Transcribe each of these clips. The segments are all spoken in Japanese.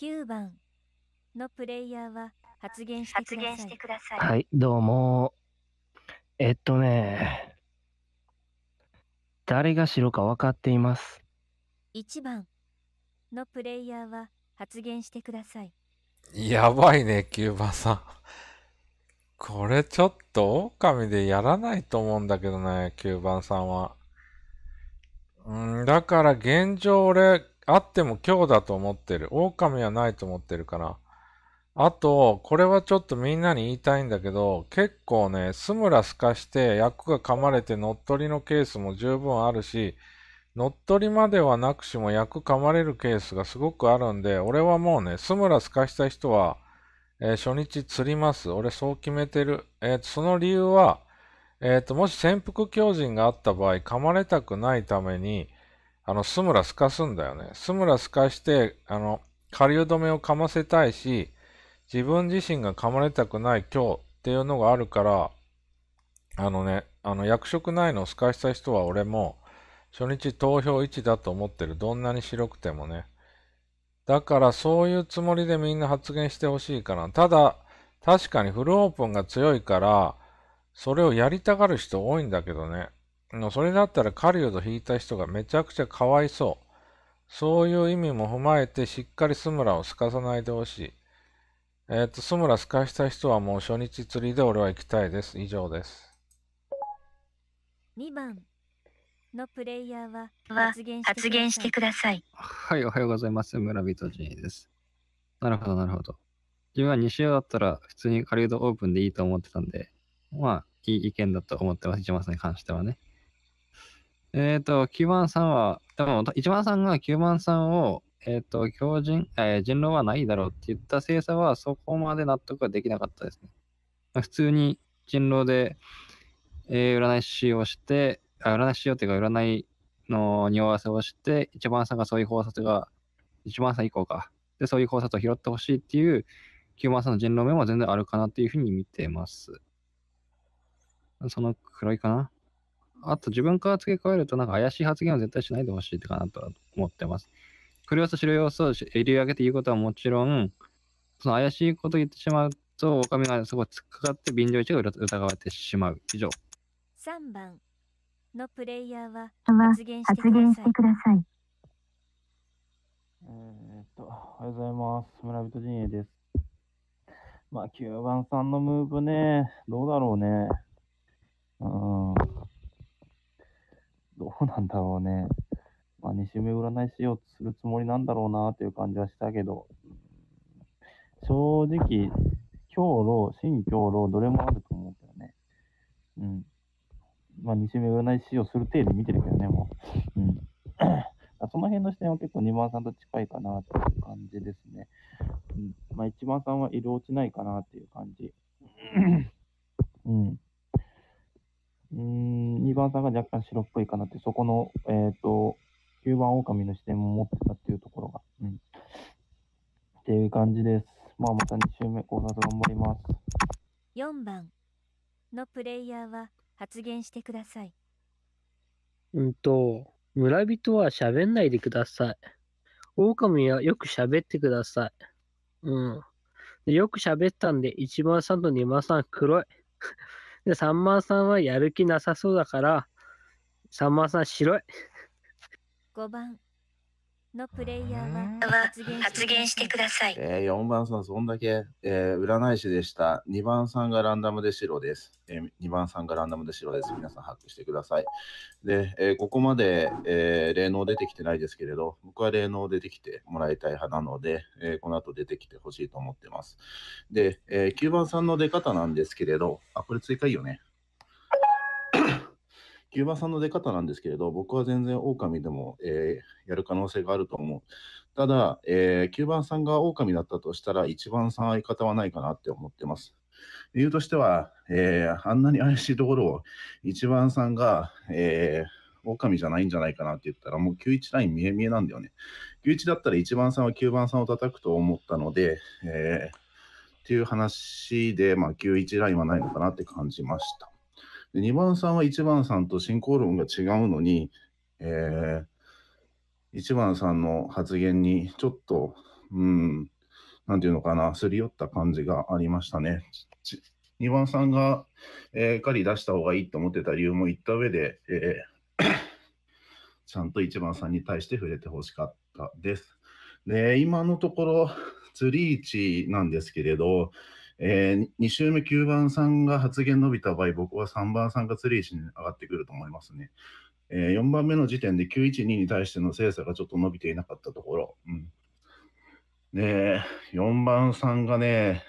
9番のプレイヤーは発言してください。さいはい、どうも。えっとね、誰が白か分かっています。1番のプレイヤーは発言してください。やばいね、9番さん。これちょっと狼でやらないと思うんだけどね、9番さんは。うんだから現状俺、あっても今日だと思ってる。狼はないと思ってるから。あと、これはちょっとみんなに言いたいんだけど、結構ね、スムラ透かして役が噛まれて乗っ取りのケースも十分あるし、乗っ取りまではなくしも役噛まれるケースがすごくあるんで、俺はもうね、スムラ透かした人は、えー、初日釣ります。俺そう決めてる。えー、その理由は、えっ、ー、と、もし潜伏狂人があった場合、噛まれたくないために、あの、スムラかすんだよね。スムラかして、あの、下流止めを噛ませたいし、自分自身が噛まれたくない今日っていうのがあるから、あのね、あの、役職ないのを透かした人は俺も、初日投票1だと思ってる。どんなに白くてもね。だからそういうつもりでみんな発言してほしいかな。ただ、確かにフルオープンが強いから、それをやりたがる人多いんだけどね。それだったら狩人引いた人がめちゃくちゃかわいそう。そういう意味も踏まえてしっかりスムラをすかさないでほしい。えっ、ー、と、スムラすかした人はもう初日釣りで俺は行きたいです。以上です。2番のプレイヤーは発言してください。はい、おはようございます。村人 J です。なるほど、なるほど。自分は西尾だったら普通に狩人オープンでいいと思ってたんで、まあ、いい意見だと思ってます。一さんに関してはね。えっ、ー、と、9番さんは、多分1番さんが9番さんを、えっ、ー、と、強人、えー、人狼はないだろうって言った精査は、そこまで納得ができなかったですね。普通に人狼で、えー、占い師をして、あ占い師をっていうか、占いの匂わせをして、1番さんがそういう考察が、1番さん以降か。で、そういう考察を拾ってほしいっていう、9番さんの人狼面も全然あるかなっていうふうに見てます。そのくらいかな。あと自分から付け加えると、なんか怪しい発言は絶対しないでほしいかなと思ってます。黒要素、白要素を理り上げて言うことはもちろん、その怪しいこと言ってしまうと、みがそこ突っかかって便乗位置が疑われてしまう。以上。3番のプレイヤーは発言してください。えっと、おはようございます。村人陣営です。まあ、9番さんのムーブね、どうだろうね。うん。どうなんだろうね。まあ、2週目占いしようとするつもりなんだろうなという感じはしたけど、正直、日の、新強労、どれもあると思うけどね。うん。まあ、2週目占い師をする程度見てるけどね、もう。うん。その辺の視点は結構2番さんと近いかなという感じですね。うん。まあ、1番さんは色落ちないかなっていう感じ。うん。うん2番さんが若干白っぽいかなって、そこの、えっ、ー、と、9番狼の視点も持ってたっていうところが、うん。っていう感じです。まあ、また2周目、考察頑張ります。4番のプレイヤーは発言してください。うんと、村人は喋んないでください。狼はよく喋ってください。うん。よく喋ったんで、1番さんと2番さん黒い。で、さんまさんはやる気なさそうだから、さんまさん白い。5番。のプレイヤーは発言してください。えー、四番さん、そんだけ、えー、占い師でした。二番さんがランダムで白です。えー、2番さんがランダムで白です。皆さん、把握してください。で、えー、ここまで、えー、霊能出てきてないですけれど、僕は霊能出てきてもらいたい派なので、えー、この後出てきてほしいと思ってます。で、えー、9番さんの出方なんですけれど、あ、これ追加いいよね。牛馬さんの出方なんですけれど、僕は全然狼でも、えー、やる可能性があると思う。ただ、えー、9番さんが狼だったとしたら、1番さん相方はないかなって思ってます。理由としては、えー、あんなに怪しいところを1番さんが、えー、狼じゃないんじゃないかなって言ったら、もう91ライン見え見えなんだよね。91だったら1番さんは9番さんを叩くと思ったので、えー、っていう話で、まあ、91ラインはないのかなって感じました。で2番さんは1番さんと進行論が違うのに、えー、1番さんの発言にちょっと、うん、なんていうのかな、すり寄った感じがありましたね。2番さんが、えー、狩り出した方がいいと思ってた理由も言った上で、えー、ちゃんと1番さんに対して触れてほしかったです。で、今のところ、ツリー置なんですけれど、えー、2周目9番さんが発言伸びた場合、僕は3番さんが釣り石に上がってくると思いますね。えー、4番目の時点で912に対しての精査がちょっと伸びていなかったところ。うん、で、4番さんがね、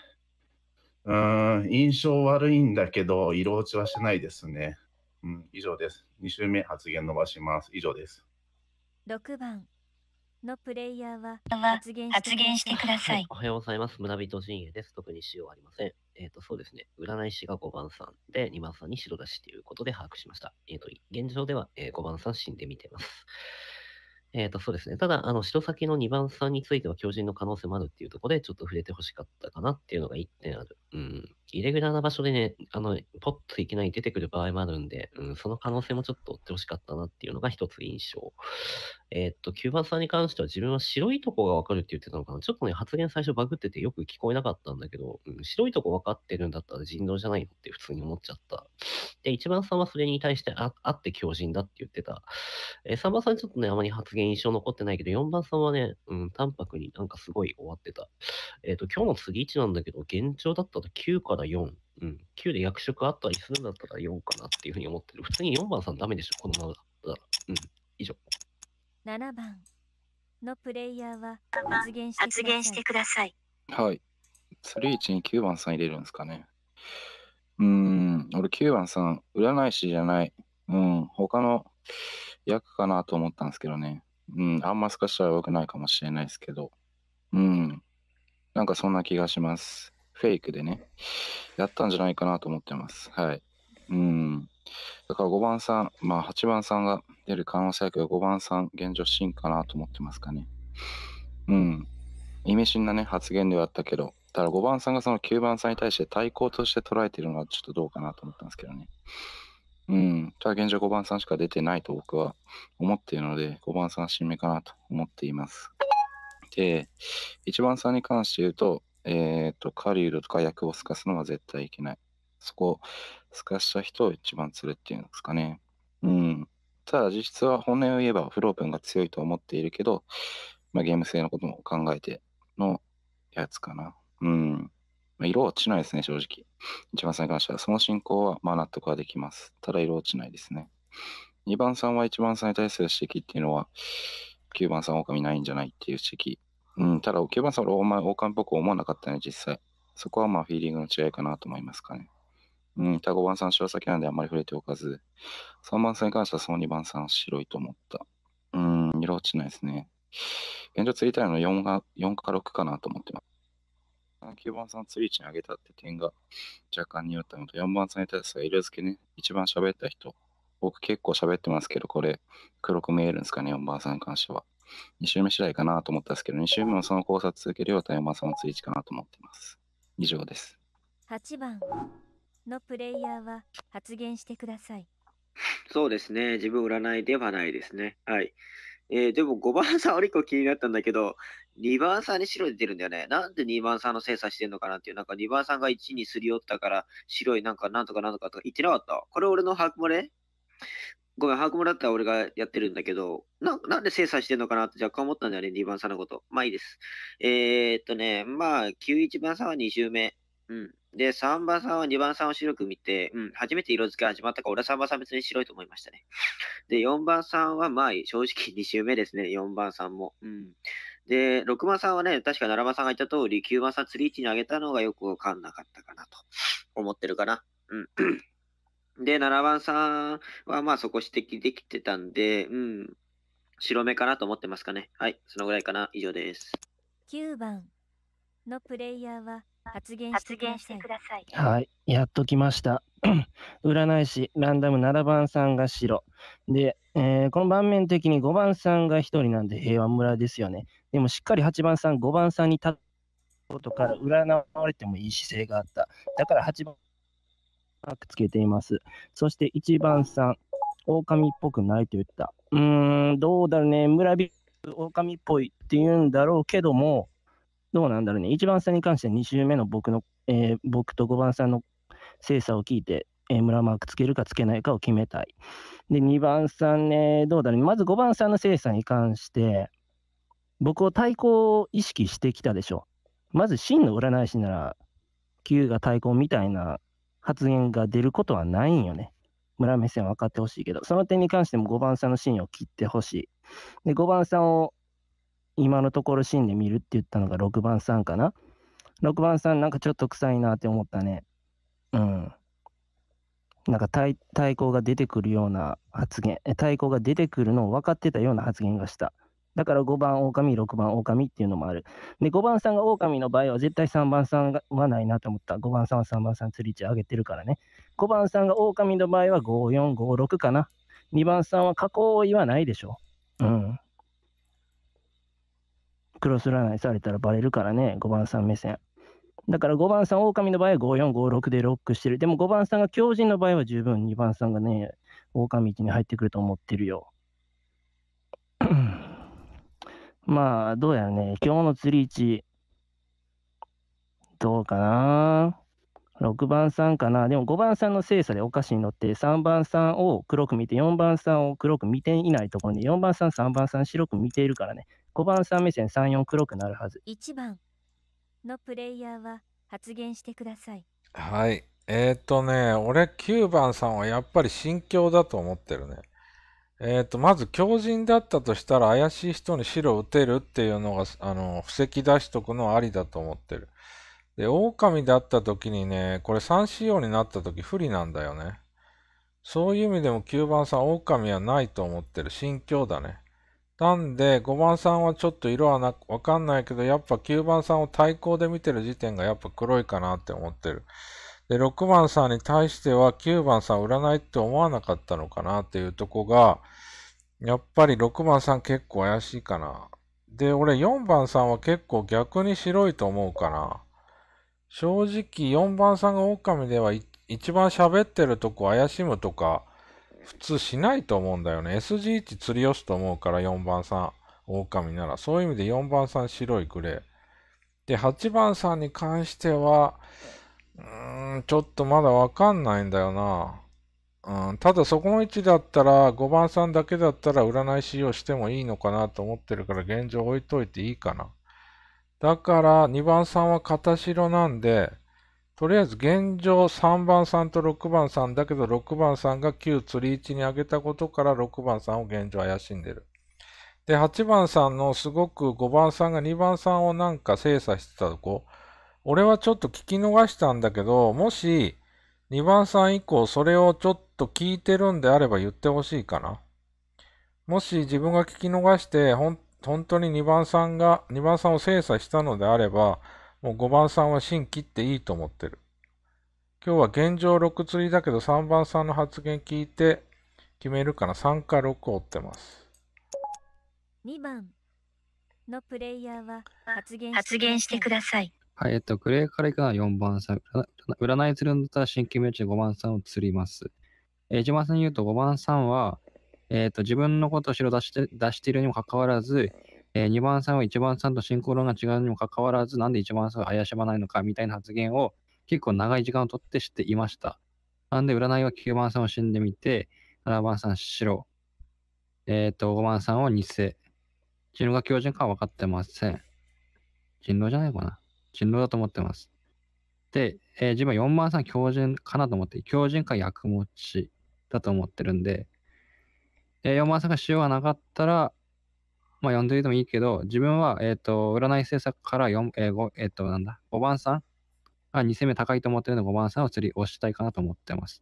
うん、印象悪いんだけど、色落ちはしないですね。うん、以上です。2周目発言伸ばします。以上です。6番、のプレイヤーは発言してください。はい、おはようございます。村人陣営です。特に使用ありません。えっ、ー、と、そうですね。占い師が5番さんで、2番さんに白出しということで把握しました。えっ、ー、と、現状では、えー、5番さん死んでみてます。えっ、と、そうですね。ただ、あの、白先の2番さんについては強人の可能性もあるっていうところで、ちょっと触れてほしかったかなっていうのが1点ある。うん。イレギュラーな場所でね、あの、ポッといきなり出てくる場合もあるんで、うん、その可能性もちょっと追ってほしかったなっていうのが一つ印象。えー、っと、9番さんに関しては自分は白いとこがわかるって言ってたのかな。ちょっとね、発言最初バグっててよく聞こえなかったんだけど、うん、白いとこわかってるんだったら人道じゃないのって普通に思っちゃった。で、1番さんはそれに対してああって強人だって言ってた。えー、3番さんちょっとね、あまり発言印象残ってないけど、4番さんはね、うん、淡白になんかすごい終わってた。えー、っと、今日の次1なんだけど、現状だったら9からら4。うん。9で役職あったりするんだったら4かなっていうふうに思ってる。普通に4番さんダメでしょ、このままだったら。うん。以上。7番のプレイヤーは発言してください。はい。31に9番さん入れるんですかね。うん、俺9番さん、占い師じゃない。うん、他の役かなと思ったんですけどね。うん、あんま透かしたら良くないかもしれないですけど。うん、なんかそんな気がします。フェイクでね、やったんじゃないかなと思ってます。はい。うん。だから5番さん、まあ8番さんが出る可能性あるけど、5番さん現状進かなと思ってますかね。うん。意味深なね、発言ではあったけど、ただ5番さんがその9番さんに対して対抗として捉えてるのはちょっとどうかなと思ったんですけどね。うん。ただ現状5番さんしか出てないと僕は思っているので、5番さんは新芽かなと思っています。で、1番さんに関して言うと、えっ、ー、と、ウ人とか役を透かすのは絶対いけない。そこを透かした人を一番釣るっていうんですかね。うん。ただ実質は本音を言えばフロープンが強いと思っているけど、まあ、ゲーム性のことも考えてのやつかな。うん。まあ、色落ちないですね、正直。一番さんに関しては、その進行はまあ納得はできます。ただ色落ちないですね。2番さんは1番さんに対する指摘っていうのは、9番さん狼ないんじゃないっていう指摘うん、ただ置けさそれお前王冠っぽく思わなかったね、実際。そこはまあフィーリングの違いかなと思いますかね。うん、タ5番さん白先なんであんまり触れておかず、3番さんに関してはその2番さん白いと思った。うん、色落ちないですね。現状釣りたいの4が、4か6かなと思ってます。9番さん釣り位置に上げたって点が若干によったのと、4番さんに対しては色付けね、一番喋った人。僕結構喋ってますけど、これ黒く見えるんですかね、4番さんに関しては。2週目次第かなと思ったんですけど、2週目もその考察続けるよう田山さんのツイーチかなと思っています。以上です。8番のプレイヤーは発言してください。そうですね。自分占いではないですね。はい。えー、でも5番さん、オリ個気になったんだけど、2番さんに白出てるんだよね。なんで2番さんの精査してんのかなっていう、なんか2番さんが1にすり寄ったから、白いなんかなんとかなんとかとか言ってなかった。これ俺の把握漏れごめん、ハークもらったら俺がやってるんだけど、な、なんで精査してんのかなって若干思ったんだよね、2番差のこと。まあいいです。えー、っとね、まあ、9、1番差は2周目。うん。で、3番さんは2番さんを白く見て、うん、初めて色付け始まったから、俺は3番さん別に白いと思いましたね。で、4番さんは、まあ、正直2周目ですね、4番さんも。うん。で、6番さんはね、確か7番さんが言った通り、9番さん釣り位置に上げたのがよくわかんなかったかなと思ってるかな。うん。で、7番さんはまあそこ指摘できてたんで、うん、白目かなと思ってますかね。はい、そのぐらいかな。以上です。9番のプレイヤーは発言してください。さいはい、やっときました。占い師ランダム7番さんが白で、えー、この盤面的に5番さんが1人なんで平和村ですよねでもしっかり8番さん5番さんに立つことから占われてもいい姿勢があっただから8番かくつけています。そして1番さん、狼っぽくないと言った。うーん、どうだろうね。村人、狼っぽいって言うんだろうけども、どうなんだろうね。1番さんに関しては2周目の僕の、えー、僕と5番さんの精査を聞いて、えー、村マークつけるかつけないかを決めたい。で、2番さんね、どうだろうね。まず5番さんの精査に関して、僕を対抗を意識してきたでしょ。まず真の占い師なら、9が対抗みたいな発言が出ることはないんよね。村目線分かってほしいけど、その点に関しても5番さんのシーンを切ってほしい。で、5番さんを今のところシーンで見るって言ったのが6番さんかな。6番さんなんかちょっと臭いなって思ったね。うん。なんか対抗が出てくるような発言、対抗が出てくるのを分かってたような発言がした。だから5番狼、6番狼っていうのもある。で、5番さんが狼の場合は絶対3番さんはないなと思った。5番さんは3番さん釣り値上げてるからね。5番さんが狼の場合は5、4、5、6かな。2番さんはを言わないでしょ。うん。クロス占いされたらバレるからね、5番さん目線。だから5番さん、狼の場合は5、4、5、6でロックしてる。でも5番さんが強人の場合は十分2番さんがね、狼1に入ってくると思ってるよ。まあ、どうやらね、今日の釣り位置、どうかな。6番さんかな。でも5番さんの精査でお菓子に乗って、3番さんを黒く見て、4番さんを黒く見ていないところに、4番さん、3番さん白く見ているからね、5番さん目線3、4黒くなるはず。1番のプレイヤーは発言してください。はい。えっ、ー、とね、俺9番さんはやっぱり心境だと思ってるね。えっ、ー、と、まず強人だったとしたら怪しい人に白を打てるっていうのが、あの、布石出しとくのはありだと思ってる。で、狼だった時にね、これ3仕様になった時不利なんだよね。そういう意味でも9番さん狼はないと思ってる。心境だね。なんで5番さんはちょっと色はなわかんないけど、やっぱ9番さんを対抗で見てる時点がやっぱ黒いかなって思ってる。で、6番さんに対しては9番さん売らないって思わなかったのかなっていうとこが、やっぱり6番さん結構怪しいかな。で、俺4番さんは結構逆に白いと思うかな。正直4番さんが狼では一番喋ってるとこ怪しむとか普通しないと思うんだよね。SG1 釣り寄すと思うから4番さん狼なら。そういう意味で4番さん白いグレー。で、8番さんに関しては、うーん、ちょっとまだわかんないんだよな。うん、ただそこの位置だったら、5番さんだけだったら占い師をしてもいいのかなと思ってるから現状置いといていいかな。だから2番さんは片白なんで、とりあえず現状3番さんと6番さんだけど6番さんが旧釣り位置に上げたことから6番さんを現状怪しんでる。で、8番さんのすごく5番さんが2番さんをなんか精査してたとこ、俺はちょっと聞き逃したんだけど、もし、2番さん以降それをちょっと聞いてるんであれば言ってほしいかな。もし自分が聞き逃して、ほん、本当に2番さんが、2番さんを精査したのであれば、もう5番さんは新規っていいと思ってる。今日は現状6釣りだけど3番さんの発言聞いて決めるかな。3か6を追ってます。2番のプレイヤーは発言してください。はい、えっと、グレーからいくは4番さん。占いするんだったら新規名値で5番さんを釣ります。えー、一番さんに言うと5番さんは、えっ、と、自分のことを白出して、出しているにもかかわらず、えー、2番さんは1番さんと進行論が違うにもかかわらず、なんで1番さんは怪しまないのかみたいな発言を結構長い時間をとってしていました。なんで占いは9番さんを死んでみて、7番さん白、えっ、と、5番さんを偽。人狼が狂人かは分かってません。人狼じゃないかな。人狼だと思ってます。で、えー、自分は4万ん強靭かなと思って、強靭か役持ちだと思ってるんで、えー、4万んがしようがなかったら、まあ呼んでいてもいいけど、自分は、えっ、ー、と、占い政策から4、えー、えっ、ー、と、なんだ、5番さんが2戦目高いと思ってるので5番さんを釣り押したいかなと思ってます。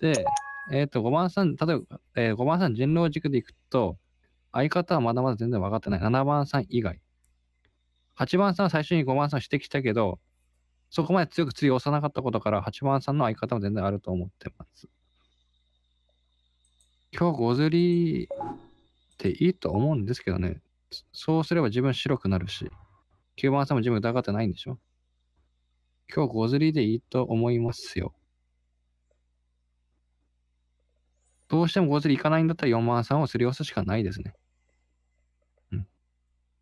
で、えっ、と、5番さん、例えば、えー、5番さん人狼軸でいくと、相方はまだまだ全然分かってない。7番さん以外。8番さんは最初に5番さん指摘したけど、そこまで強く釣い押さなかったことから、8番さんの相方も全然あると思ってます。今日、5釣りっていいと思うんですけどね。そうすれば自分白くなるし、9番さんも自分疑ってないんでしょ今日、5釣りでいいと思いますよ。どうしても5釣り行かないんだったら4番さんをすり押すしかないですね。うん。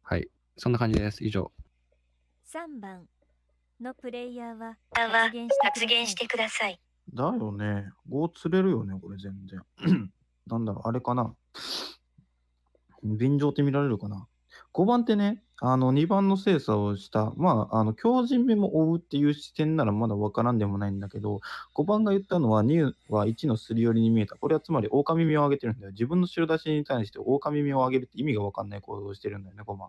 はい。そんな感じです。以上。3番のプレイヤーは発言してください。だよね。5釣れるよね、これ全然。なんだろう、あれかな。便乗って見られるかな。5番ってね、あの2番の精査をした、まあ、あの強靭目も追うっていう視点ならまだ分からんでもないんだけど、5番が言ったのは、2は1のすり寄りに見えた。これはつまり、狼目を上げてるんだよ。自分の白出しに対して狼目を上げるって意味が分かんない行動をしてるんだよね、5番。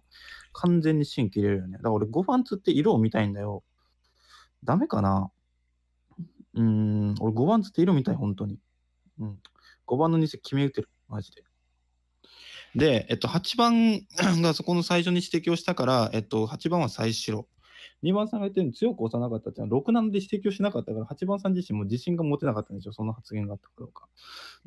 完全に芯切れるよね。だから俺、5番つって色を見たいんだよ。ダメかなうん、俺5番つって色見たい、本当に。うん。5番の2世決め打てる、マジで。で、えっと、8番 がそこの最初に指摘をしたから、えっと、8番は再白。2番さんが言ってるように強く押さなかったっていうのは、6 7で指摘をしなかったから、8番さん自身も自信が持てなかったんでしょ、その発言があったかどうか。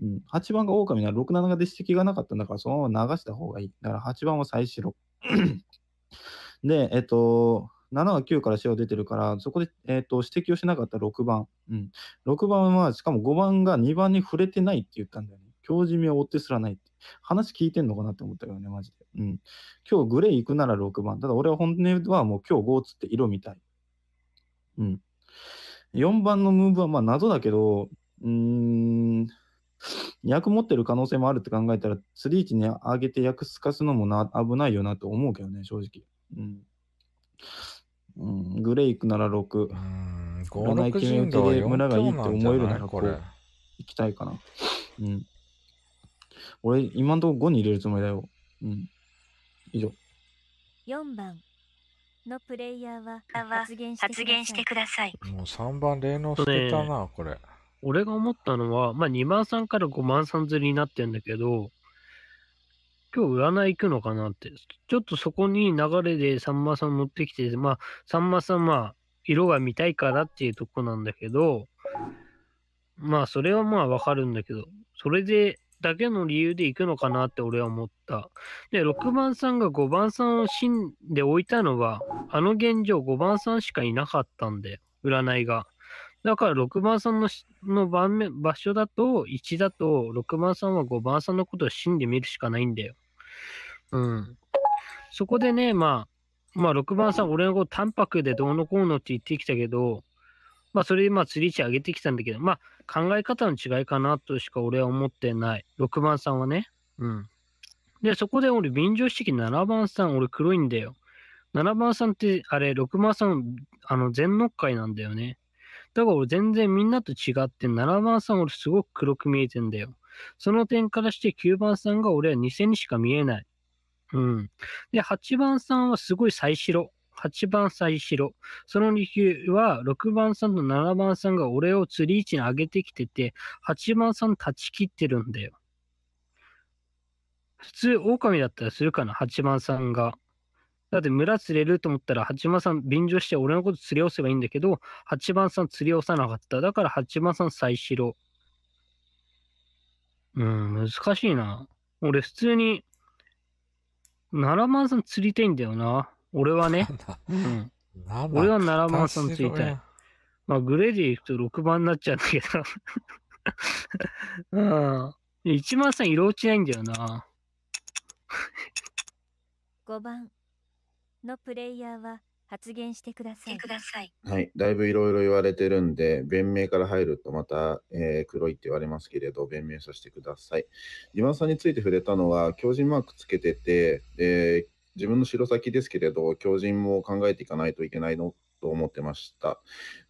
うん、8番が狼なら6、7で指摘がなかったんだから、そのまま流した方がいい。だから8番は再白。で、えっと、7は9から白出てるから、そこで、えっと、と指摘をしなかった6番。うん。6番は、しかも5番が2番に触れてないって言ったんだよね。表示締をは追ってすらないって。話聞いてんのかなって思ったよね、マジで。うん。今日グレー行くなら6番。ただ俺は本音はもう今日5つって色みたい。うん。4番のムーブはまあ謎だけど、うーん、役持ってる可能性もあるって考えたら、釣り位置に上げて役すかすのもな危ないよなと思うけどね、正直。うん。うん、グレイ行くなら6。うん、決め打ちで村がいいって思えるならこれ行きたいかな。うん。俺、今んとこ5に入れるつもりだよ。うん。以上。4番のプレイヤーは発言してください。もう3番、霊能捨てたな、これ。俺が思ったのは、まあ、2万3から5万3釣りになってんだけど、今日占い行くのかなって。ちょっとそこに流れでさんまさん持ってきて、まあ、さんまさんまあ、色が見たいからっていうとこなんだけど、まあ、それはまあわかるんだけど、それでだけの理由で行くのかなって俺は思った。で、6番さんが5番さんを死んで置いたのは、あの現状5番さんしかいなかったんで、占いが。だから6番さんのの面場所だと、1だと、6番さんは5番さんのことを死んでみるしかないんだよ。うん。そこでね、まあ、まあ6番さん、俺のこと淡白でどうのこうのって言ってきたけど、まあそれでまあ釣り位置上げてきたんだけど、まあ考え方の違いかなとしか俺は思ってない。6番さんはね。うん。で、そこで俺、便乗きて7番さん、俺黒いんだよ。7番さんって、あれ、6番さん、あの、全のっなんだよね。だから俺全然みんなと違って、7番さん俺すごく黒く見えてんだよ。その点からして9番さんが俺は偽にしか見えない。うん。で、8番さんはすごい最白。8番最白。その理由は、6番さんと7番さんが俺を釣り位置に上げてきてて、8番さん断ち切ってるんだよ。普通、狼だったらするかな、8番さんが。だって村釣れると思ったら、8番さん便乗して俺のこと釣り押せばいいんだけど、8番さん釣り押さなかった。だから8番さん再白。うん、難しいな。俺普通に、7番さん釣りたいんだよな。俺はね、うん、俺は7番さんついたい。まあ、グレーで行くと6番になっちゃうんだけどうん。1番さん色落ちないんだよな。5番のプレイヤーは発言してください。はい、だいぶいろいろ言われてるんで、弁明から入るとまた、えー、黒いって言われますけれど、弁明させてください。2番さんについて触れたのは、強靭マークつけてて、えー自分の城先ですけれど、強靭も考えていかないといけないのと思ってました。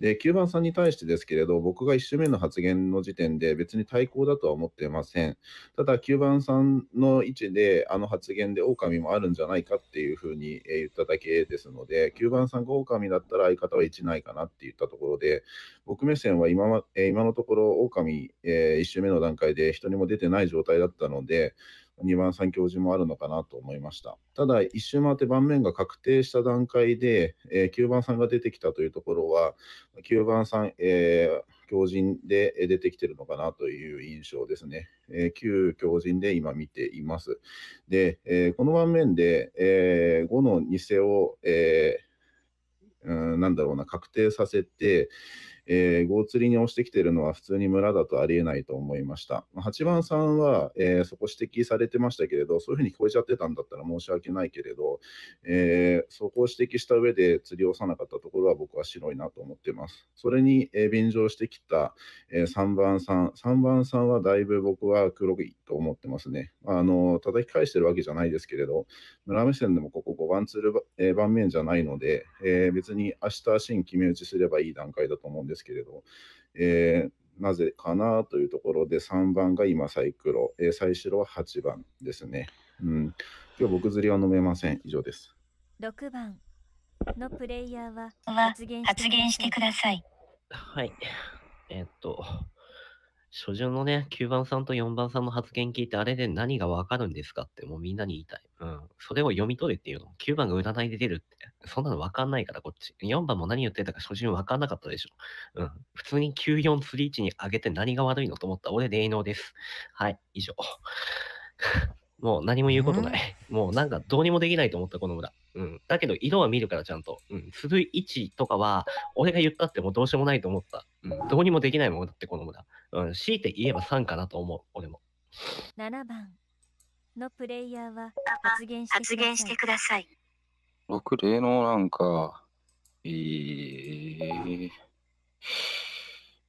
で、9番さんに対してですけれど、僕が1周目の発言の時点で別に対抗だとは思ってません。ただ、9番さんの位置で、あの発言で狼もあるんじゃないかっていうふうに言っただけですので、9番さんが狼だったら相方は1ないかなって言ったところで、僕目線は今今のところ狼、えー、1周目の段階で人にも出てない状態だったので、2番3教授もあるのかなと思いました。ただ、一周回って盤面が確定した段階で、えー、9番さんが出てきたというところは、9番さん、えー、強人で出てきてるのかなという印象ですね。えー、旧強人で今見ています。で、えー、この盤面で、えー、5の偽を、えーうん、なんだろうな、確定させて、えー、ゴー釣りに押してきてるのは普通に村だとありえないと思いました。8番さんは、えー、そこ指摘されてましたけれど、そういうふうに聞こえちゃってたんだったら申し訳ないけれど、えー、そこを指摘した上で釣りをさなかったところは僕は白いなと思ってます。それに、え便乗してきた、え3番さん、3番さんはだいぶ僕は黒いと思ってますね。あの叩き返してるわけじゃないですけれど、村目線でもここ5番釣る、え盤面じゃないので、え別に明日新決め打ちすればいい段階だと思うんですですけれどえー、なぜかなというところで、3番が今サイクロ、えー、最白は8番ですね。うん、今日僕釣りは飲めません。以上です。6番のプレイヤーは発言してください。はい。えー、っと。初旬のね、9番さんと4番さんの発言聞いて、あれで何がわかるんですかって、もうみんなに言いたい。うん。それを読み取れっていうの。9番が占いで出るって、そんなのわかんないから、こっち。4番も何言ってたか初旬わかんなかったでしょ。うん。普通に943 1に上げて何が悪いのと思った俺、霊能です。はい、以上。もう何も言うことない。もうなんかどうにもできないと思った、この村。うん。だけど色は見るからちゃんと。うん。古い位置とかは、俺が言ったってもうどうしようもないと思った。うん。どうにもできないものだって、この村。うん。強いて言えば3かなと思う、俺も。7番のプレイヤーは発言してください。僕、例のなんか、えー、い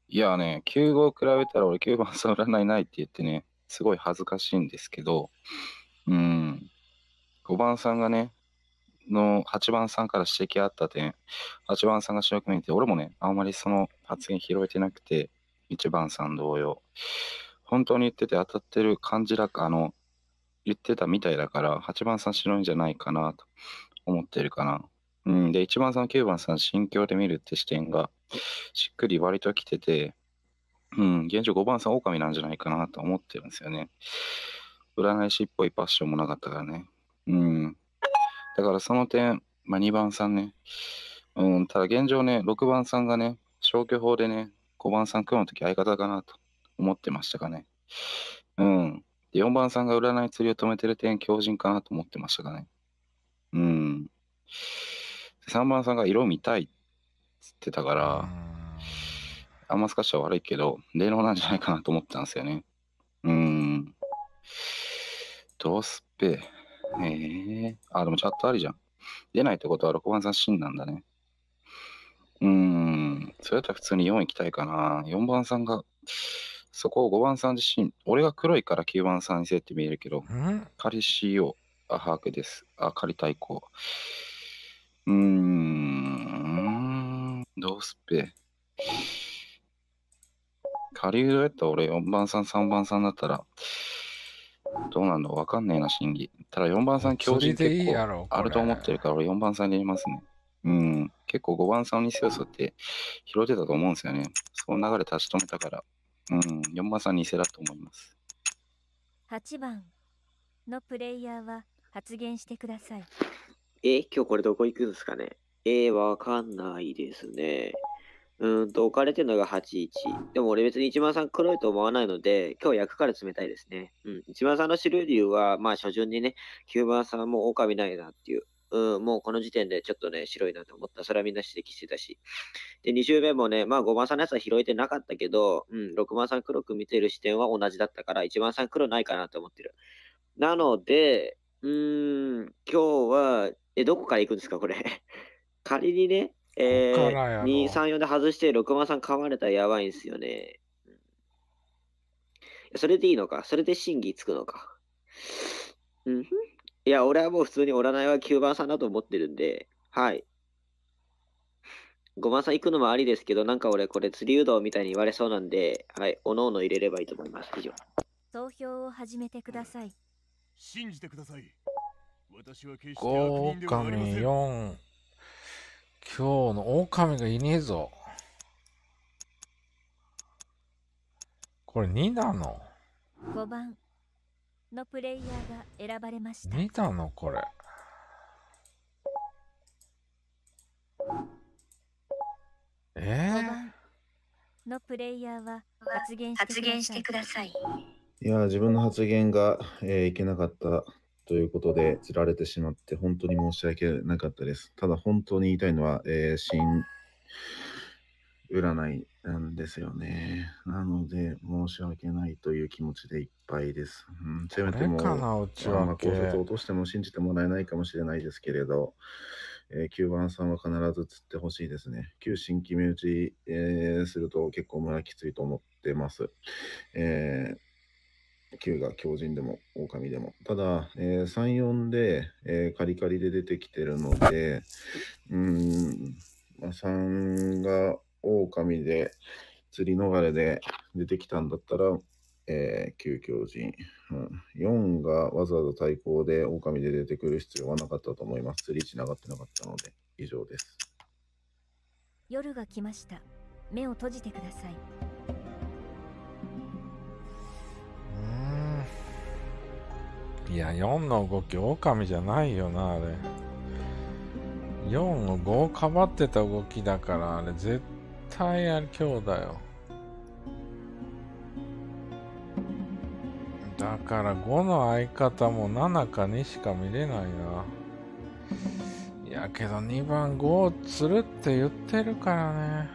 やね、9号比べたら俺9番さ占いないって言ってね、すごい恥ずかしいんですけど、うん、5番さんがね、の8番さんから指摘あった点、8番さんが主役にいて、俺もね、あんまりその発言拾えてなくて、1番さん同様。本当に言ってて当たってる感じだか、あの、言ってたみたいだから、8番さん白いんじゃないかなと思ってるかな。うん、で、1番さん、9番さん、心境で見るって視点がしっくり割と来てて、うん、現状5番さん、狼なんじゃないかなと思ってるんですよね。占い師っぽいパッションもなかったからね。うん。だからその点、まあ、2番さんね。うん、ただ現状ね、6番さんがね、消去法でね、5番さん組むとき相方かなと思ってましたかね。うん。で、4番さんが占い釣りを止めてる点、強靭かなと思ってましたかね。うん。3番さんが色見たいっつってたから、あんまッシしは悪いけど、霊能なんじゃないかなと思ったんですよね。うーん。どうすっぺ。えー、あ、でもチャットありじゃん。出ないってことは6番さん真なんだね。うーん。それだったら普通に4行きたいかな。4番さんが、そこを5番さん自身、俺が黒いから9番さんにせって見えるけど、仮 CO、あ、把握です。あ、仮対抗。うーん。どうすっぺ。カリうやったら俺4番さん、3番さんだったら、どうなんだわかんねえな、審議。ただ4番さん、教授結構あると思ってるから、俺4番さんに入れますね。うん。結構5番さんに強さって拾ってたと思うんですよね。その流れ立ち止めたから、うん、4番さん偽だと思います。8番のプレイヤーは発言してください。え今日これどこ行くんですかねえー、わかんないですね。うんと、置かれてるのが8、1。でも俺別に一番さん黒いと思わないので、今日役から冷たいですね。うん。一番さんの知る理由は、まあ初旬にね、9番さんも狼ないなっていう。うん、もうこの時点でちょっとね、白いなと思った。それはみんな指摘してたし。で、2周目もね、まあ5番さんのやつは拾えてなかったけど、うん、6番さん黒く見てる視点は同じだったから、1番さん黒ないかなと思ってる。なので、うーん、今日は、え、どこから行くんですか、これ。仮にね、えー、2、3、4で外して6万さん噛まれたらやばいんすよね。それでいいのかそれで審議つくのか。うんいや、俺はもう普通にらないは9番さんだと思ってるんで、はい。5番さん行くのもありですけど、なんか俺これ釣りうどんみたいに言われそうなんで、はい、おのおの入れればいいと思います。以上。投票を始めてください。信じてください。私は決して悪人ではありません。今日の狼がいねえぞ。これ2なの ?5 番のプレイヤーが選ばれました。2なのこれ。えー、のプレイヤーは発言してください。いや、自分の発言が、えー、いけなかったということで、釣られてしまって、本当に申し訳なかったです。ただ、本当に言いたいのは、えー、新占いなんですよね。なので、申し訳ないという気持ちでいっぱいです。うん、せめてもう、あ考察を落としても信じてもらえないかもしれないですけれど、えー、9番さんは必ず釣ってほしいですね。旧新決め打ち、えー、すると結構村きついと思ってます。えー球が強靭でも狼でも。ただ、えー、3、4で、えー、カリカリで出てきてるので、うん、まあ、3が狼で、釣り逃れで出てきたんだったら、えー、9強人、うん、4がわざわざ対抗で狼で出てくる必要はなかったと思います。釣り繋がってなかったので、以上です。夜が来ました。目を閉じてください。いや、4の動き、狼じゃないよな、あれ。4を5をかばってた動きだから、あれ、絶対あれ今日だよ。だから5の相方も7か2しか見れないな。いやけど2番5を釣るって言ってるからね。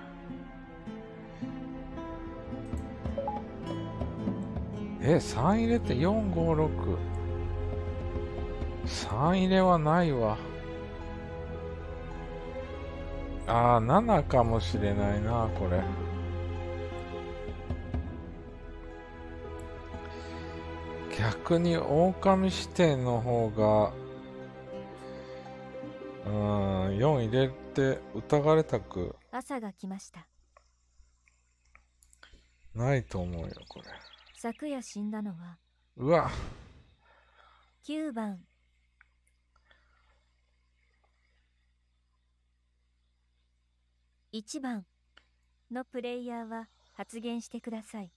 え、3入れて4、5、6。3入れはないわ。ああ、7かもしれないな、これ。逆に狼視点の方が、うん、4入れて疑われたく。朝が来ました。ないと思うよ、これ。昨夜死んだのは。うわ。9番。1番のプレイヤーは発言してください。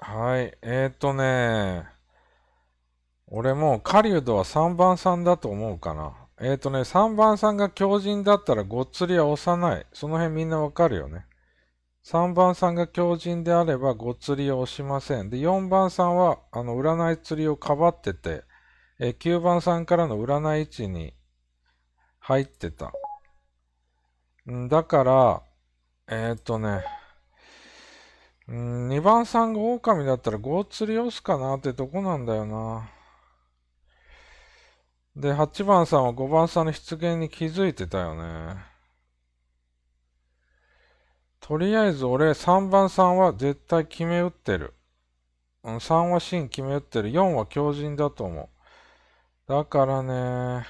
はい、えっ、ー、とね、俺もう狩人は3番さんだと思うかな。えっ、ー、とね、3番さんが強人だったらごっつりは押さない。その辺みんなわかるよね。3番さんが強人であればごっつりを押しません。で、4番さんはあの占い釣りをかばってて、えー、9番さんからの占い位置に入ってた。だから、えー、っとね、うん、2番さんが狼だったら5釣り押すかなってとこなんだよな。で、8番さんは5番さんの出現に気づいてたよね。とりあえず俺3番さんは絶対決め打ってる。うん、3は真決め打ってる。4は強靭だと思う。だからね、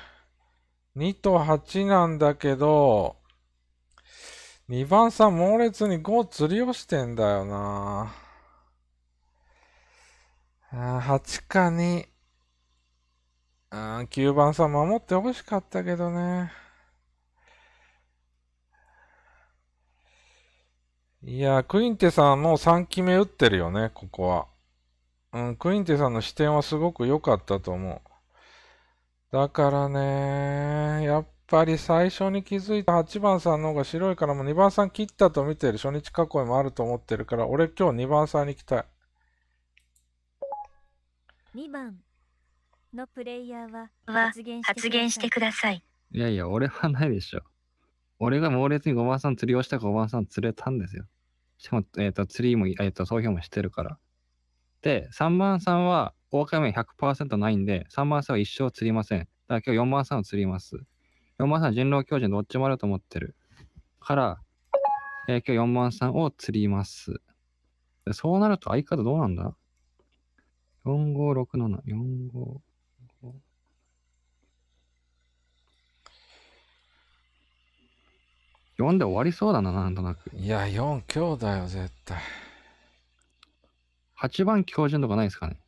2と8なんだけど、2番さん猛烈に5釣りをしてんだよなあ8か2 9番さん守ってほしかったけどねいやクインテさんもう3期目打ってるよねここはうん、クインテさんの視点はすごく良かったと思う。だからね、やっぱり最初に気づいた8番さんの方が白いからもう2番さん切ったと見てる初日囲いもあると思ってるから俺今日2番さんに来たい2番のプレイヤーは発言してくださいいやいや俺はないでしょ俺が猛烈に5番さん釣りをしたか5番さん釣れたんですよしかも、えーと、釣りも、えーと、う投票もしてるからで3番さんは大岡面100%ないんで3番さんは一生釣りませんだから今日4番さんを釣ります4万3、人狼教授どっちもあると思ってる。から、えー、今日4万3を釣ります。そうなると相方どうなんだ ?4567、45。4で終わりそうだな、なんとなく。いや、4兄弟よ、絶対。8番標準とかないですかね。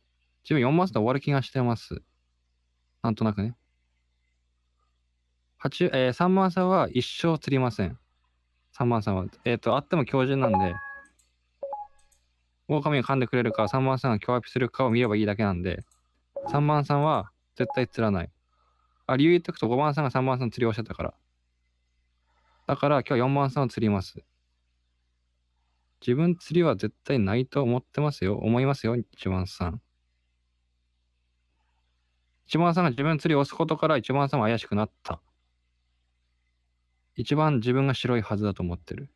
自分4マスで終わる気がしてます。なんとなくね。八えー、3番さんは一生釣りません。3番さんは。えっ、ー、と、あっても強靭なんで、狼が噛んでくれるか、3番さんが強アピするかを見ればいいだけなんで、3番さんは絶対釣らない。あ、理由言っとくと5番さんが3番さん釣りをおっしゃったから。だから今日は4番さんを釣ります。自分釣りは絶対ないと思ってますよ。思いますよ、1番さん。1番さんが自分釣りを押すことから1番さんは怪しくなった。一番自分が白いはずだと思ってる。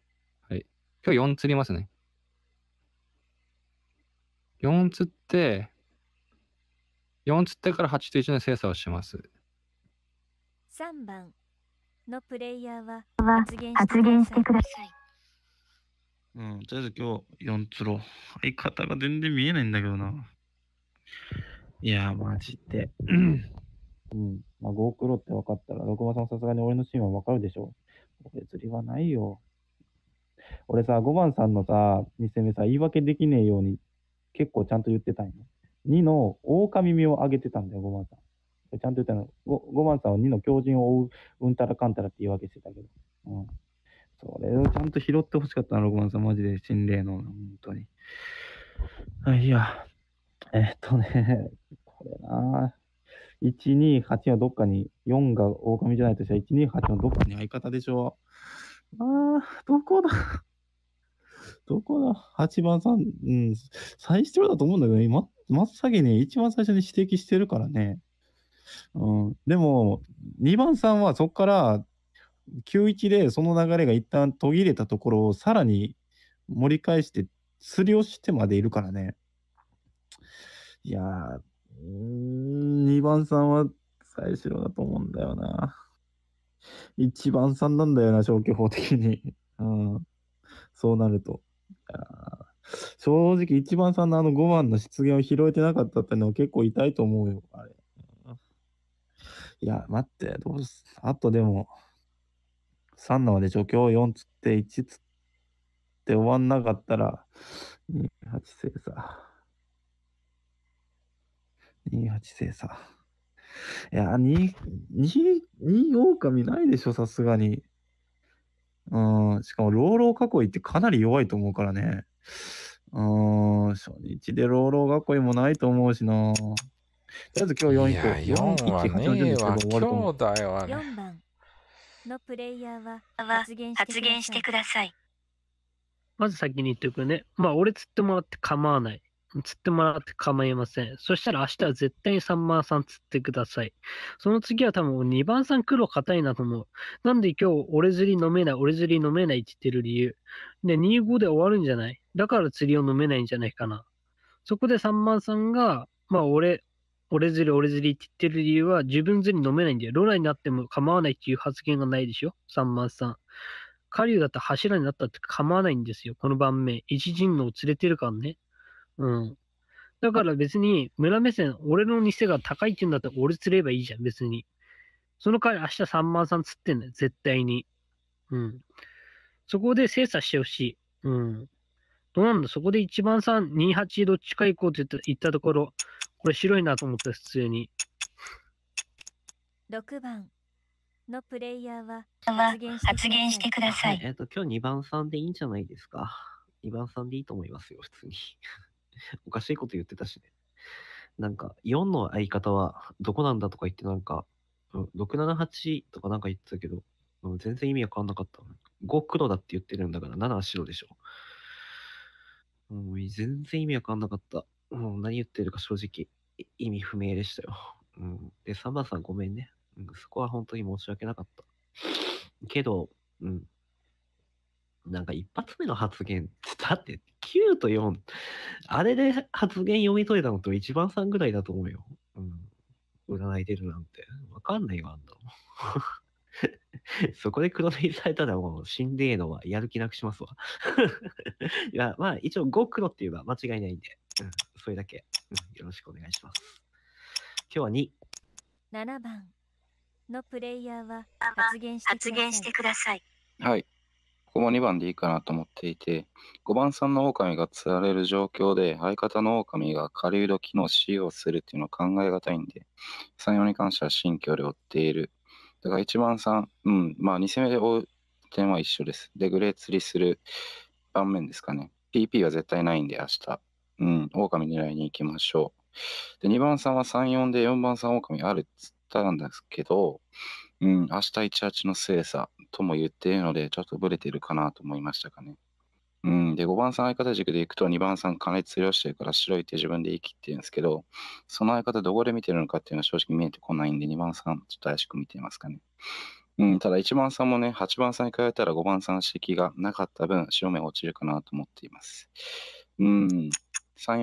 はい。今日4釣りますね。4釣って、4釣ってから8と1の精査をします。3番のプレイヤーは発言してください。うん、とりあえず今日4つろ。相方が全然見えないんだけどな。いやマジで。うん。まあ、5クロって分かったら、六番さんさすがに俺のシーンは分かるでしょ譲りはないよ。俺さ、5番さんのさ、2戦目さ、言い訳できねえように結構ちゃんと言ってたんよ。2の狼身を上げてたんだよ、5番さん。ちゃんと言ったの。5, 番さんは2の狂人を追う、うんたらかんたらって言い訳してたけど。うん。それをちゃんと拾ってほしかったな、6番さん。マジで心霊の、本当に。あ、いや。えっとね、これな128のどっかに、4が狼じゃないとしたら、128のどっかに相方でしょう。ああ、どこだ どこだ ?8 番さん、うん、最初だと思うんだけど、ね、ま、真っ先に一番最初に指摘してるからね。うん、でも、2番さんはそこから91でその流れが一旦途切れたところをさらに盛り返して、すりをしてまでいるからね。いやー、2番さんは最初だと思うんだよな。1番さんなんだよな、消去法的に。うん、そうなると。正直、1番さんのあの5番の失言を拾えてなかったってのは結構痛いと思うよ、あれ。いや、待って、どうす、あとでも、3なので除去4つって1つって終わんなかったら、28星さ。28星座。いや、2、2、2狼ないでしょ、さすがに。うん、しかも、老老囲いってかなり弱いと思うからね。うん、初日で老老囲いもないと思うしな。とりあえず今日4いや、4はねえわ、今日だよ、4番のプレイヤーは発言してください。まず先に言っておくね。まあ、俺釣ってもらって構わない。釣ってもらって構いません。そしたら明日は絶対に3番さん釣ってください。その次は多分2番さん黒硬いなと思う。なんで今日俺釣り飲めない、俺釣り飲めないって言ってる理由。で、25で終わるんじゃないだから釣りを飲めないんじゃないかな。そこで3番さんが、まあ俺、俺釣り、俺釣りって言ってる理由は自分釣り飲めないんだよ。ロラになっても構わないっていう発言がないでしょ ?3 番さん。狩人だったら柱になったって構わないんですよ。この盤面。一陣のを連れてるからね。うん。だから別に、村目線、俺の店が高いって言うんだったら俺釣ればいいじゃん、別に。その代わり明日3万さん釣ってんだよ、絶対に。うん。そこで精査してほしい。うん。どうなんだそこで1番さん、28どっちか行こうって言ったところ、これ白いなと思った、普通に。6番のプレイヤーは発言してください。い、えっ、ー、と、今日2番さんでいいんじゃないですか。2番さんでいいと思いますよ、普通に。おかしいこと言ってたしね。なんか、4の相方はどこなんだとか言ってなんか、うん、678とかなんか言ってたけど、全然意味わかんなかった。5黒だって言ってるんだから7は白でしょ。もうん、全然意味わかんなかった。もう何言ってるか正直意味不明でしたよ。うん、で、3番さんごめんね、うん。そこは本当に申し訳なかった。けど、うん。なんか一発目の発言、だって9と4、あれで発言読み取れたのと一番さんぐらいだと思うよ。うん。占い出るなんて。わかんないわ、あんた。そこで黒塗りされたらもう死んでえのはやる気なくしますわ いや、まあ一応5黒って言えば間違いないんで、うん、それだけ、うん、よろしくお願いします。今日は2。7番のプレイヤーは発言してください。はい。ここも2番でいいかなと思っていて、5番さんの狼が釣られる状況で、相方の狼が狩人機能使用するっていうのは考えがたいんで、3、4に関しては新居で追っている。だから1番3、うん、まあ2戦目で追う点は一緒です。で、グレー釣りする盤面ですかね。PP は絶対ないんで、明日。うん、狼狙いに行きましょう。で、2番さんは3、4で4番さん狼あるっつったんですけど、うん、明日18の精査とも言っているので、ちょっとブレてるかなと思いましたかね。うん、で、5番さん相方軸でいくと、2番さん加熱量してるから白いって自分で生いってるんですけど、その相方どこで見てるのかっていうのは正直見えてこないんで、2番さんちょっと怪しく見てますかね。うん、ただ1番さんもね、8番さんに変えたら5番さん指摘がなかった分、白目落ちるかなと思っています。うん、3、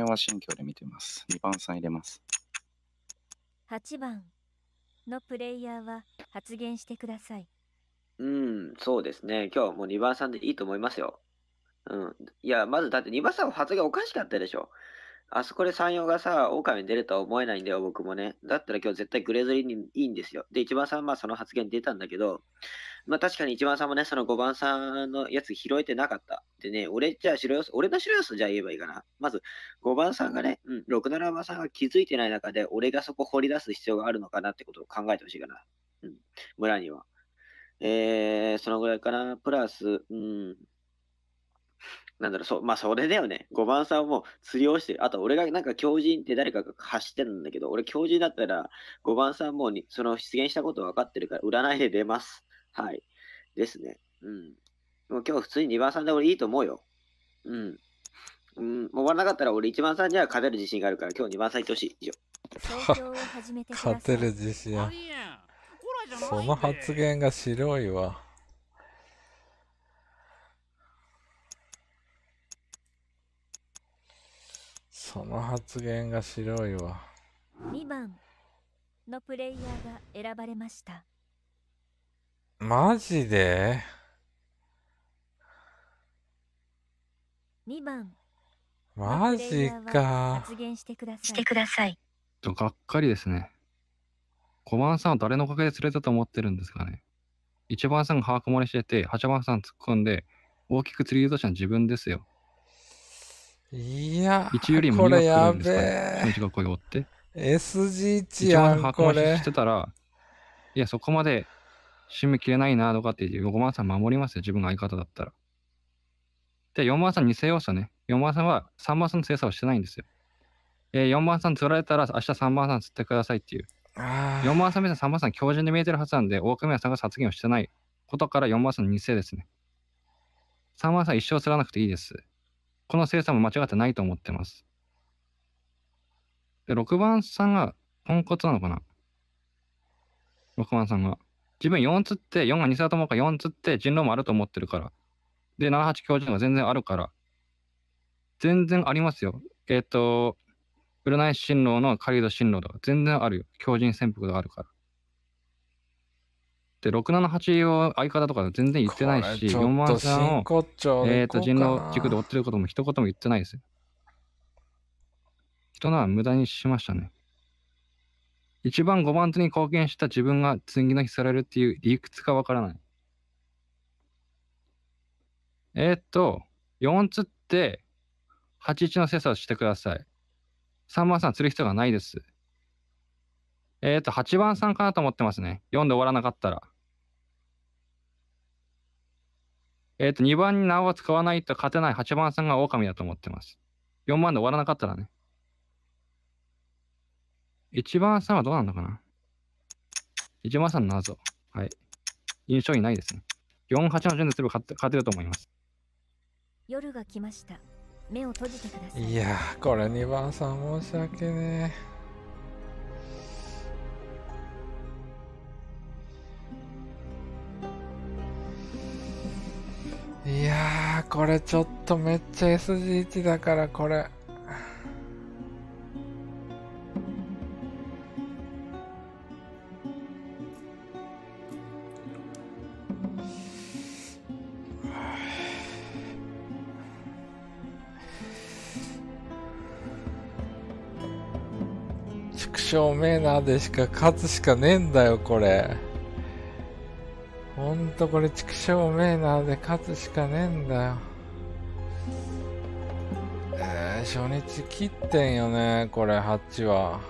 4は新居で見てます。2番さん入れます。8番。のプレイヤーは発言してください。うん、そうですね。今日はもう2番さんでいいと思いますよ。うん。いや、まずだって2番さんは発言おかしかったでしょ。あそこで山陽がさ、狼に出るとは思えないんだよ、僕もね。だったら今日絶対グレーズリーにいいんですよ。で、一番さん、はその発言出たんだけど、まあ確かに一番さんもね、その5番さんのやつ拾えてなかった。でね、俺じゃあ白要素、俺の白要素じゃあ言えばいいかな。まず、5番さんがね、うん、6、7番さんが気づいてない中で、俺がそこ掘り出す必要があるのかなってことを考えてほしいかな。うん、村には。えー、そのぐらいかな。プラス、うん、なんだろう、そう、まあ、それだよね。5番さんも釣りをしてる。あと、俺がなんか狂人って誰かが走ってるんだけど、俺狂人だったら、5番さんもにその出現したこと分かってるから、占いで出ます。はい。ですね。うん。もう今日普通に2番さんで俺いいと思うよ。うん。うん、終わらなかったら俺1番さんじゃ勝てる自信があるから、今日2番さんいってほしい。以上。勝てる自信。その発言が白いわ。その発言が白いわ2番のプレイヤーが選ばれましたマジで2番マジか発言してくださいしてくださいとがっかりですねマンさんは誰のおかげで釣れたと思ってるんですかね1番さんが把握漏れしてて8番さん突っ込んで大きく釣り落としたの自分ですよいや1よりもこれやべえ。初日がこれ追って。SG1 やんこれ。してたら、いや、そこまで趣味切れないなとかって言って、5万さん守りますよ、自分が相方だったら。で、4万さんにせようすよね。4万さんは3万さんの精査をしてないんですよ。えー、4万さん釣られたら明日3万さん釣ってくださいっていう。4万さん目線3万さん強靭に見えてるはずなんで、大亀さんが殺言をしてないことから4万さんの2世ですね。3万さん一生釣らなくていいです。この生産も間違ってないと思ってます。で、6番さんがポンコツなのかな ?6 番さんが。自分4つって、4が思うから4つって人狼もあると思ってるから。で、78教授が全然あるから。全然ありますよ。えっ、ー、と、占い進路の狩人進路とか全然あるよ。狂人潜伏があるから。って678を相方とか全然言ってないし4万さんをえっ、ー、と人狼軸で追ってることも一言も言ってないですよ人なら無駄にしましたね1番5番手に貢献した自分が次の日されるっていう理屈かわからないえー、っと4つって81の精査をしてください3番さん釣る必要がないですえっ、ー、と、8番さんかなと思ってますね。読んで終わらなかったら。えっ、ー、と、2番に縄を使わないと勝てない8番さんが狼だと思ってます。4番で終わらなかったらね。1番さんはどうなんのかな ?1 番さんの謎。はい。印象にないですね。4、8の順ですれて勝てると思います。夜が来ました。目を閉じてください。いやこれ2番さん申し訳ねえ。やー、これちょっとめっちゃ SGT だから、これ。畜生めナなでしか勝つしかねえんだよ、これ。ほんとこれ畜生めえなで勝つしかねえんだよえー、初日切ってんよねこれ8は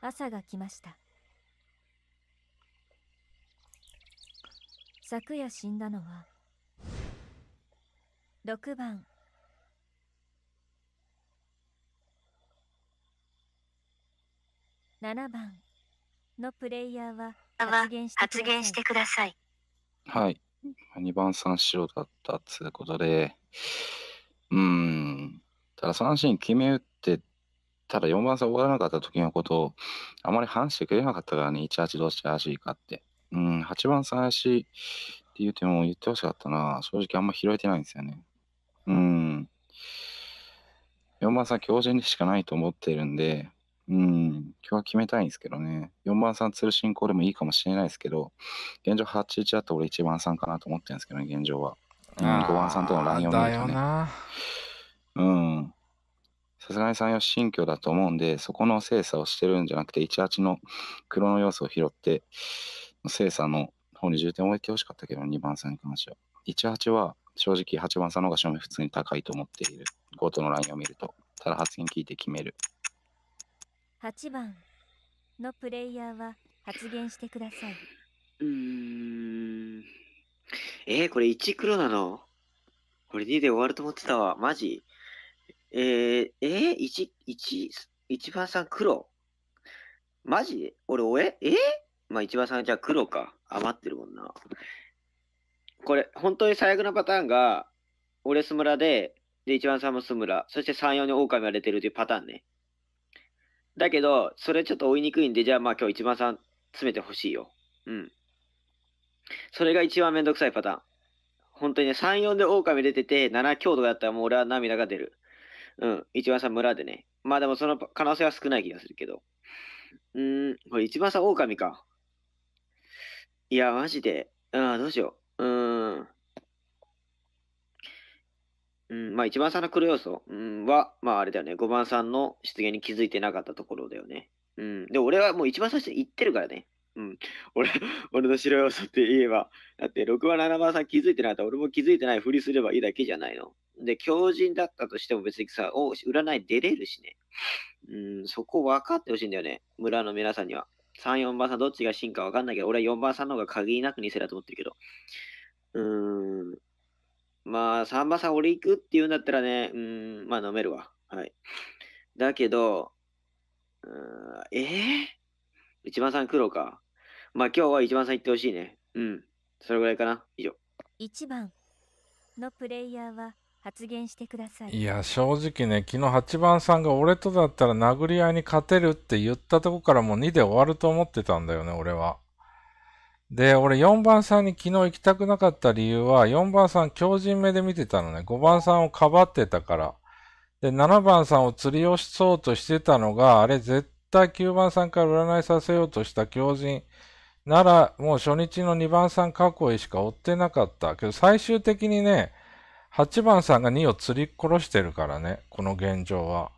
朝が来ました昨夜死んだのは6番7番のプレイヤーは発言してください。はい。2番三白だったっつうことで、うん。ただ三振決め打って、ただ4番さ終わらなかった時のことを、あまり話してくれなかったからね、18どうしてしいかって。うん、8番三足。っていう点も言ってほしかったな。正直あんま拾えてないんですよね。うん。4番さん強靭でしかないと思ってるんで、うん、今日は決めたいんですけどね。4番さん、鶴進行でもいいかもしれないですけど、現状8-1だと俺1番さんかなと思ってるんですけどね、現状は。うん、5番さんとのラインを見るとね。うん。さすがに3 4、新居だと思うんで、そこの精査をしてるんじゃなくて、18の黒の要素を拾って、精査の方に重点を置いてほしかったけど、2番さんに関しては。18は正直8番さんの方が正面普通に高いと思っている。5とのラインを見ると。ただ発言聞いて決める。8番のプレイヤーは発言してください。うーん。えー、これ1黒なのこれ2で終わると思ってたわ。マジえー、えー、1、1、1番さん黒マジ俺、おええー、まあ1番さんじゃあ黒か。余ってるもんな。これ、本当に最悪なパターンが、俺スムラで、で、1番さんもスムラ、そして3、4に狼が出てるというパターンね。だけど、それちょっと追いにくいんで、じゃあまあ今日一番さん詰めてほしいよ。うん。それが一番めんどくさいパターン。本当にね、3、4で狼出てて、7強とかだったらもう俺は涙が出る。うん。一番さん村でね。まあでもその可能性は少ない気がするけど。うーん。これ一番さん狼か。いや、マジで。うん、どうしよう。うーん。うん、まあ一番さんの黒要素、うん、は、まああれだよね、5番さんの出現に気づいてなかったところだよね。うん。で、俺はもう一番最初言ってるからね。うん。俺、俺の白要素って言えば、だって6番、7番さん気づいてなかった俺も気づいてないふりすればいいだけじゃないの。で、強人だったとしても別にさ、お占い出れるしね。うん、そこ分かってほしいんだよね。村の皆さんには。3、4番さんどっちが真か分かんないけど、俺は4番さんの方が限りなく偽だと思ってるけど。うーん。まあ、サンバさん俺行くって言うんだったらね、うん、まあ飲めるわ。はい。だけど、うん、えぇ、一番さん黒か。まあ今日は一番さん行ってほしいね。うん。それぐらいかな。以上。一番のプレイヤーは発言してください。いや、正直ね、昨日8番さんが俺とだったら殴り合いに勝てるって言ったとこからもう2で終わると思ってたんだよね、俺は。で、俺4番さんに昨日行きたくなかった理由は、4番さん強靭目で見てたのね。5番さんをかばってたから。で、7番さんを釣りをしそうとしてたのが、あれ絶対9番さんから占いさせようとした強靭なら、もう初日の2番さん過去へしか追ってなかった。けど最終的にね、8番さんが2を釣り殺してるからね、この現状は。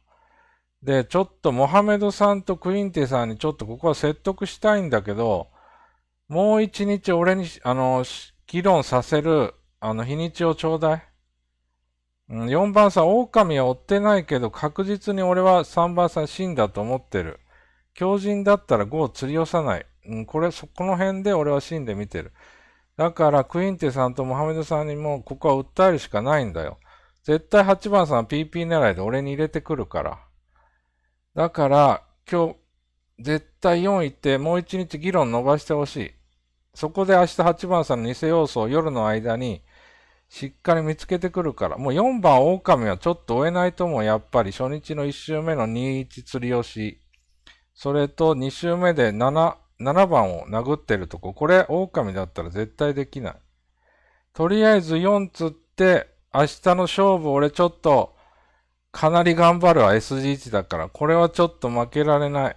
で、ちょっとモハメドさんとクインテさんにちょっとここは説得したいんだけど、もう一日俺に、あの、議論させる、あの、日にちをちょうだい。うん、4番さん、狼は追ってないけど、確実に俺は3番さん死んだと思ってる。狂人だったら5を釣り寄さない。うん、これ、そこの辺で俺は死んで見てる。だから、クインテさんとモハメドさんにも、ここは訴えるしかないんだよ。絶対8番さんは PP 狙いで俺に入れてくるから。だから、今日、絶対4行って、もう1日議論伸ばしてほしい。そこで明日8番さんの偽要素を夜の間にしっかり見つけてくるから、もう4番狼はちょっと追えないともやっぱり初日の1周目の2-1釣り押し、それと2周目で7、7番を殴ってるとこ、これ狼だったら絶対できない。とりあえず4釣って、明日の勝負俺ちょっと、かなり頑張るわ、SG1 だから。これはちょっと負けられない。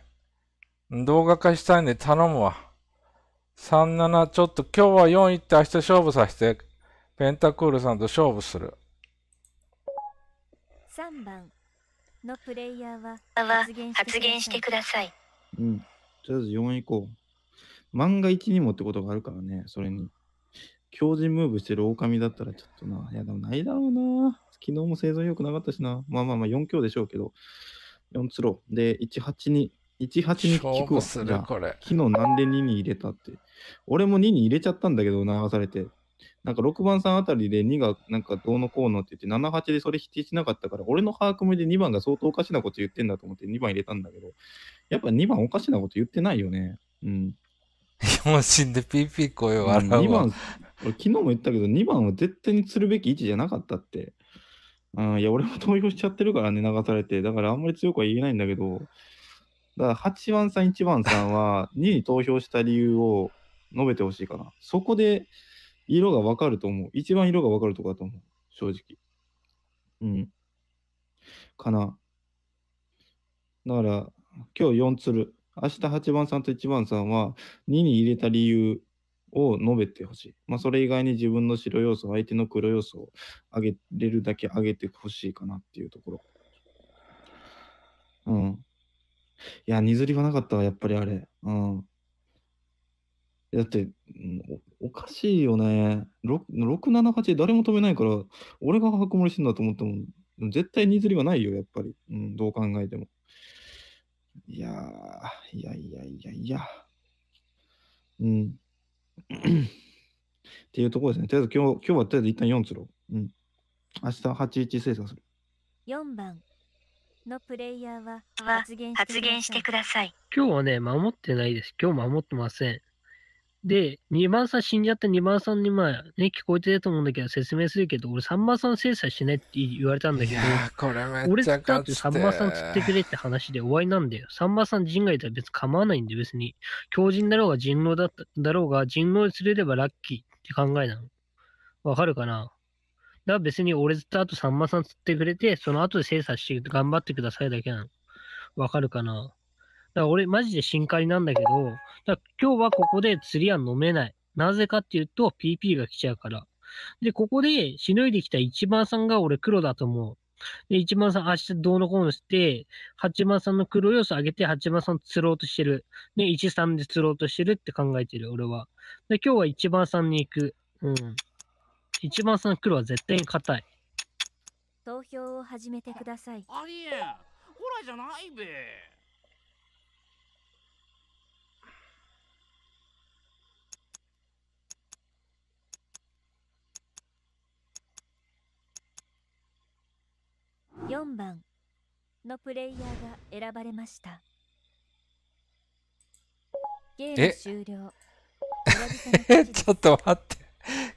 動画化したいんで頼むわ。37ちょっと今日は4行って明日勝負させてペンタクールさんと勝負する3番のプレイヤーは発言してくださいうんとりあえず4行こう万が一にもってことがあるからねそれに強靭ムーブしてる狼だったらちょっとないやでもないだろうな昨日も生存良くなかったしなまあまあまあ4強でしょうけど4つろうで18218に聞くわ。昨日なんで2に入れたって。俺も2に入れちゃったんだけど、流されて。なんか6番さんあたりで2がなんかどうのこうのって言って、7、8でそれ否定しなかったから、俺の把握目で2番が相当おかしなこと言ってんだと思って2番入れたんだけど、やっぱ2番おかしなこと言ってないよね。うん。もう死んでピーピー声をうわ、2番、昨日も言ったけど、2番は絶対に釣るべき位置じゃなかったって。うん、いや、俺も投票しちゃってるからね、流されて。だからあんまり強くは言えないんだけど、だから8番さん、1番さんは2に投票した理由を、述べてほしいかな。そこで色がわかると思う。一番色がわかるとこだと思う。正直。うん。かな。だから、今日4つる。明日8番さんと1番さんは2に入れた理由を述べてほしい。まあ、それ以外に自分の白要素、相手の黒要素を上げれるだけ上げてほしいかなっていうところ。うん。いや、にずりはなかったわ、やっぱりあれ。うん。だって、おかしいよね。六七八誰も止めないから、俺が箱盛りしてんだと思っても、絶対ニーズリはないよ、やっぱり。うん、どう考えても。いやー、いやいやいやいや。うん。っていうところですね。とりあえず今日、今日はとりあえず一旦四つろ。ううん。明日八一精査する。四番のプレイヤーは発言してください。今日はね、守ってないです。今日守ってません。で、2番さん死んじゃった2番さんにまあね、聞こえてたと思うんだけど説明するけど、俺3番さん制裁しないって言われたんだけど、これ俺だって3番さん釣ってくれって話で終わりなんだよ。3番さん人外たら別に構わないんで別に、強人だろうが人狼だっただろうが人狼釣れればラッキーって考えなの。わかるかなだから別に俺ずっとあと3番さん釣ってくれて、その後で精査して頑張ってくださいだけなの。わかるかなだ俺、マジで深海なんだけど、だ今日はここで釣りは飲めない。なぜかっていうと、PP が来ちゃうから。で、ここでしのいできた一番さんが俺黒だと思う。で、一番さん明日どうのこうのして、八番さんの黒要素上げて八番さん釣ろうとしてる。で、一三で釣ろうとしてるって考えてる、俺は。で、今日は一番さんに行く。うん。一番さん黒は絶対に硬い。投票を始めてください。ありえほらじゃないべ。4番のプレイヤーが選ばれましたゲーム終了 ちょっと待って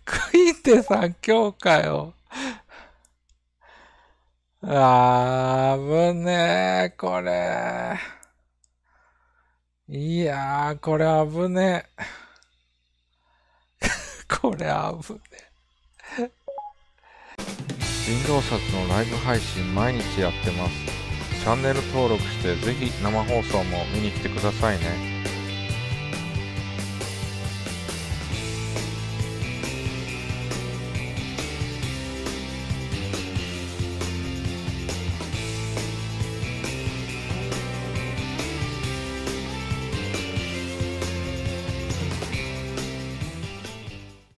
クイテさん今日かよあー危ねえこれいやーこれ危ねえ これ危ねえ人道札のライブ配信毎日やってますチャンネル登録してぜひ生放送も見に来てくださいね